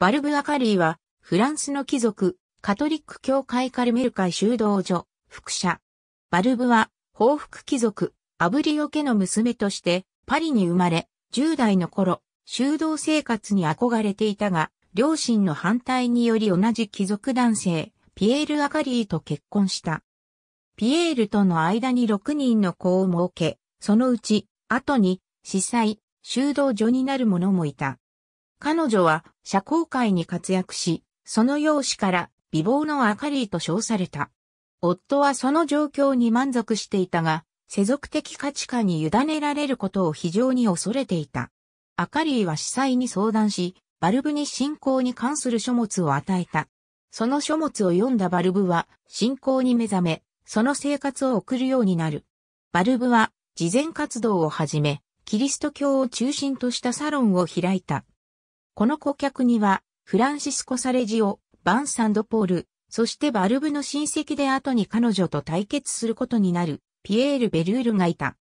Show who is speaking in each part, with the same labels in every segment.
Speaker 1: バルブアカリーは、フランスの貴族、カトリック教会カルメル会修道所、副社。バルブは、報復貴族、アブリオ家の娘として、パリに生まれ、10代の頃、修道生活に憧れていたが、両親の反対により同じ貴族男性、ピエール・アカリーと結婚した。ピエールとの間に6人の子を設け、そのうち、後に、司祭、修道女になる者もいた。彼女は社交界に活躍し、その容姿から美貌のアカリーと称された。夫はその状況に満足していたが、世俗的価値観に委ねられることを非常に恐れていた。アカリーは司祭に相談し、バルブに信仰に関する書物を与えた。その書物を読んだバルブは信仰に目覚め、その生活を送るようになる。バルブは慈善活動をはじめ、キリスト教を中心としたサロンを開いた。この顧客には、フランシスコ・サレジオ、バンサンド・ポール、そしてバルブの親戚で後に彼女と対決することになる、ピエール・ベルールがいた。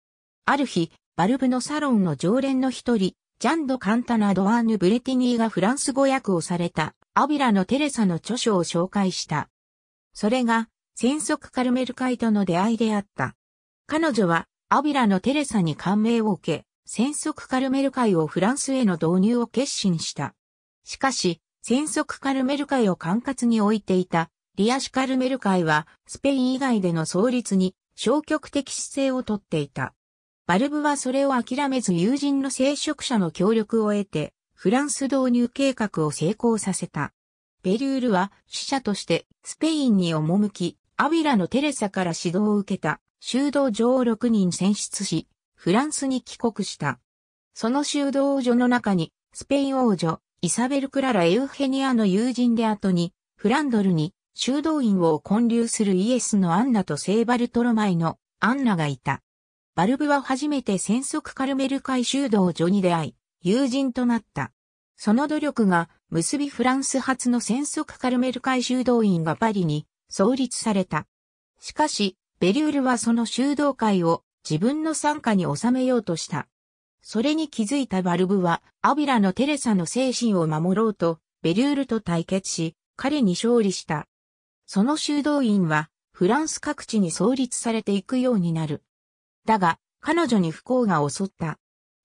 Speaker 1: ある日、バルブのサロンの常連の一人、ジャンド・カンタナ・ドアーヌ・ブレティニーがフランス語訳をされた、アビラのテレサの著書を紹介した。それが、戦速カルメル会との出会いであった。彼女は、アビラのテレサに感銘を受け、戦速カルメル会をフランスへの導入を決心した。しかし、戦速カルメル会を管轄に置いていたリアシカルメル会はスペイン以外での創立に消極的姿勢をとっていた。バルブはそれを諦めず友人の聖職者の協力を得てフランス導入計画を成功させた。ベリュールは死者としてスペインに赴き、アビラのテレサから指導を受けた修道女王6人選出し、フランスに帰国した。その修道女の中に、スペイン王女、イサベル・クララ・エウヘニアの友人で後に、フランドルに修道院を建立するイエスのアンナと聖バルトロマイのアンナがいた。バルブは初めて戦速カルメル会修道女に出会い、友人となった。その努力が結びフランス初の戦速カルメル会修道院がパリに創立された。しかし、ベリュールはその修道会を自分の傘下に収めようとした。それに気づいたバルブは、アビラのテレサの精神を守ろうと、ベリュールと対決し、彼に勝利した。その修道院は、フランス各地に創立されていくようになる。だが、彼女に不幸が襲った。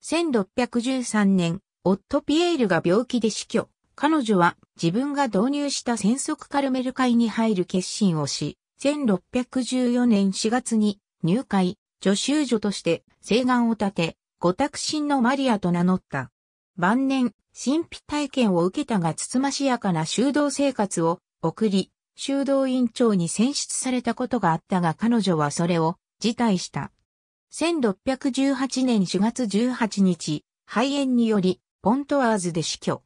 Speaker 1: 1613年、夫ピエールが病気で死去。彼女は自分が導入した戦速カルメル会に入る決心をし、1614年4月に入会、女修女として誓願を立て、ご託神のマリアと名乗った。晩年、神秘体験を受けたがつつましやかな修道生活を送り、修道院長に選出されたことがあったが彼女はそれを辞退した。1618年4月18日、肺炎により、ポントワーズで死去。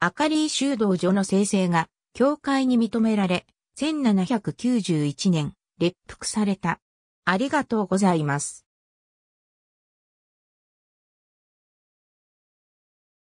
Speaker 1: アカリー修道所の生成が、教会に認められ、1791年、列服された。ありがとうございます。